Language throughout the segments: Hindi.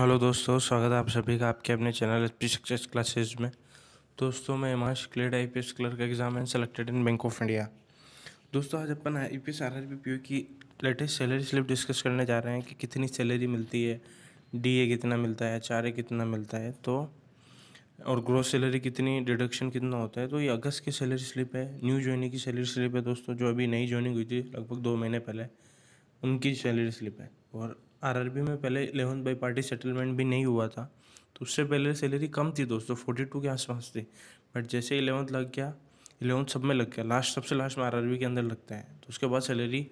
हेलो दोस्तों स्वागत है आप सभी का आपके अपने channel H P success classes में दोस्तों मैं Himash cleared I P S clerk का एग्जाम है selected in Bank of India दोस्तों आज अपन I P S R R B P O की लेटेस्ट सैलरी स्लिप डिस्कस करने जा रहे हैं कि कितनी सैलरी मिलती है डी ए कितना मिलता है एच आर ए कितना मिलता है तो और ग्रोस सैलरी कितनी डिडक्शन कितना होता है तो ये अगस्त की सैलरी स्लिप है न्यू ज्वाइनिंग की सैलरी स्लिप है दोस्तों जो अभी नई ज्वाइनिंग हुई थी लगभग दो महीने पहले उनकी सैलरी स्लिप है और आरआरबी में पहले इलेवन बाई पार्टी सेटलमेंट भी नहीं हुआ था तो उससे पहले सैलरी कम थी दोस्तों फोर्टी टू के आसपास थी बट जैसे इलेवंथ लग गया इलेवंथ सब में लग गया लास्ट सबसे लास्ट में आर के अंदर लगते हैं तो उसके बाद salary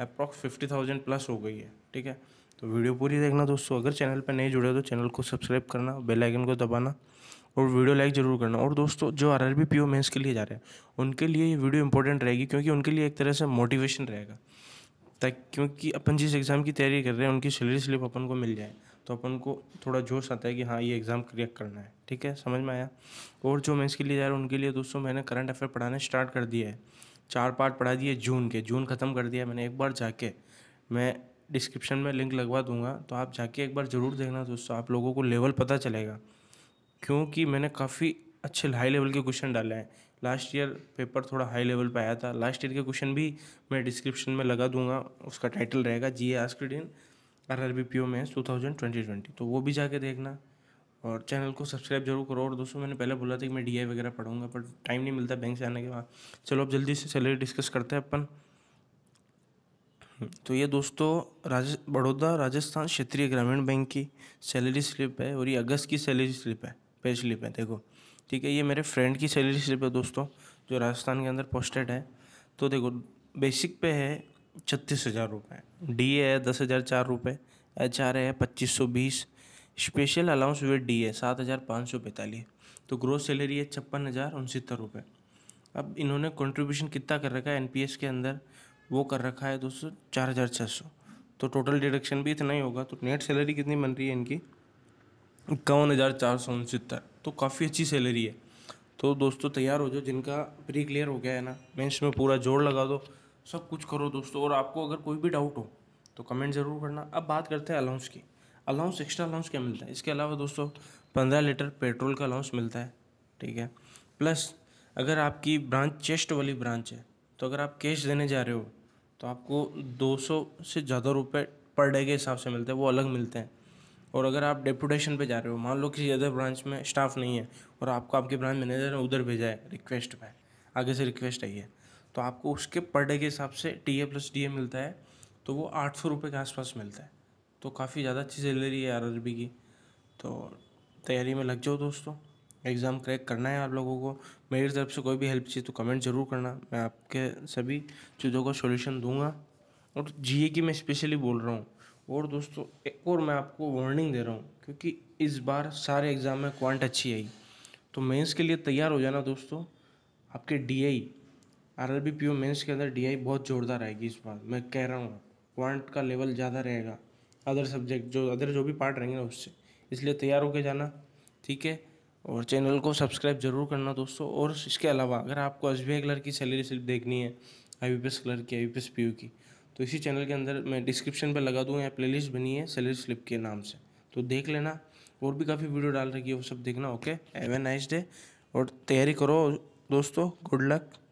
approx fifty thousand plus हो गई है ठीक है तो वीडियो पूरी देखना दोस्तों अगर चैनल पर नहीं जुड़े तो चैनल को सब्सक्राइब करना बेल आइकन को दबाना और वीडियो लाइक ज़रूर करना और दोस्तों जो R R B P O mains के लिए जा रहे हैं उनके लिए ये वीडियो इंपॉर्टेंट रहेगी क्योंकि उनके लिए एक तरह से मोटिवेशन रहेगा ताकि क्योंकि अपन जिस एग्ज़ाम की तैयारी कर रहे हैं उनकी सैलरी स्लिप अपन को मिल जाए तो अपन को थोड़ा जोश आता है कि हाँ ये एग्ज़ाम क्लियर करना है ठीक है समझ में आया और जो मैं इसके लिए जा रहा हूँ उनके लिए दोस्तों मैंने करंट अफेयर पढ़ाने स्टार्ट कर दिया है चार पार्ट पढ़ा दिए जून के जून ख़त्म कर दिया मैंने एक बार जाके मैं डिस्क्रिप्शन में लिंक लगवा दूंगा तो आप जाके एक बार ज़रूर देखना दोस्तों आप लोगों को लेवल पता चलेगा क्योंकि मैंने काफ़ी अच्छे हाई लेवल के क्वेश्चन डाले हैं लास्ट ईयर पेपर थोड़ा हाई लेवल पे आया था लास्ट ईयर के क्वेश्चन भी मैं डिस्क्रिप्शन में लगा दूंगा उसका टाइटल रहेगा G A asked in R R B P O में टू थाउजेंड ट्वेंटी ट्वेंटी तो वो भी जाके देखना और चैनल को सब्सक्राइब जरूर करो और दोस्तों मैंने पहले बोला था कि मैं डी आई वगैरह पढ़ूंगा बट टाइम नहीं मिलता बैंक से आने के बाद चलो अब जल्दी से सैलरी डिस्कस करते हैं अपन तो ये दोस्तों राज बड़ौदा राजस्थान क्षेत्रीय ग्रामीण बैंक की सैलरी स्लिप है और ये अगस्त की सैलरी स्लिप है पे स्लिप है देखो ठीक है ये मेरे फ्रेंड की सैलरी स्लिप है दोस्तों जो राजस्थान के अंदर पोस्टेड है तो देखो बेसिक पे है छत्तीस हज़ार रुपये डी ए है दस हज़ार चार रुपये एच आर है पच्चीस सौ बीस स्पेशल अलाउंस विद डी है सात हज़ार पाँच सौ पैंतालीस तो ग्रोथ सैलरी है छप्पन हज़ार उनसत्तर रुपये अब इन्होंने कंट्रीब्यूशन कितना कर रखा है एनपीएस के अंदर वो कर रखा है दोस्तों चार हज़ार छः सौ तो टोटल डिडक्शन भी इतना ही होगा तो नेट सैलरी कितनी बन रही है इनकी इक्यावन हज़ार चार सौ उनसत्तर तो काफ़ी अच्छी सैलरी है तो दोस्तों तैयार हो जाओ जिनका प्री क्लियर हो गया है ना मेंस में पूरा जोड़ लगा दो सब कुछ करो दोस्तों और आपको अगर कोई भी डाउट हो तो कमेंट ज़रूर करना अब बात करते हैं अलाउंस की अलाउंस एक्स्ट्रा अलाउंस क्या मिलता है इसके अलावा दोस्तों पंद्रह लीटर पेट्रोल का अलाउंस मिलता है ठीक है प्लस अगर आपकी ब्रांच चेस्ट वाली ब्रांच है तो अगर आप कैश देने जा रहे हो तो आपको दो से ज़्यादा रुपये पर डे के हिसाब से मिलते हैं वो अलग मिलते हैं और अगर आप डेपुटेशन पे जा रहे हो मान लो किसी अदर ब्रांच में स्टाफ नहीं है और आपको आपके ब्रांच मैनेजर ने उधर भेजा है रिक्वेस्ट पे आगे से रिक्वेस्ट आई है तो आपको उसके पर डे के हिसाब से T A plus D A मिलता है तो वो आठ सौ रुपये के आसपास मिलता है तो काफ़ी ज़्यादा अच्छी सैलरी है आर की तो तैयारी में लग जाओ दोस्तों एग्ज़ाम क्रैक करना है आप लोगों को मेरी तरफ से कोई भी हेल्प चाहिए तो कमेंट ज़रूर करना मैं आपके सभी चीज़ों का सोल्यूशन दूंगा और जीए की मैं स्पेशली बोल रहा हूँ और दोस्तों एक और मैं आपको वार्निंग दे रहा हूँ क्योंकि इस बार सारे एग्ज़ाम में क्वांट अच्छी आई तो मेंस के लिए तैयार हो जाना दोस्तों आपके D I R mains B P O mains के अंदर डी आई बहुत ज़ोरदार आएगी इस बार मैं कह रहा हूँ क्वांट का लेवल ज़्यादा रहेगा अदर सब्जेक्ट जो अदर जो भी पार्ट रहेंगे ना उससे इसलिए तैयार होकर जाना ठीक है और चैनल को सब्सक्राइब जरूर करना दोस्तों और इसके अलावा अगर आपको एस बी आई क्लर की सैलरी स्लिप देखनी है I B P S clerk की I B P S P U की तो इसी चैनल के अंदर मैं डिस्क्रिप्शन पर लगा दूँगा यहाँ प्लेलिस्ट बनी है सैलरी स्लिप के नाम से तो देख लेना और भी काफ़ी वीडियो डाल रखी है वो सब देखना ओके एव ए नाइस डे और तैयारी करो दोस्तों गुड लक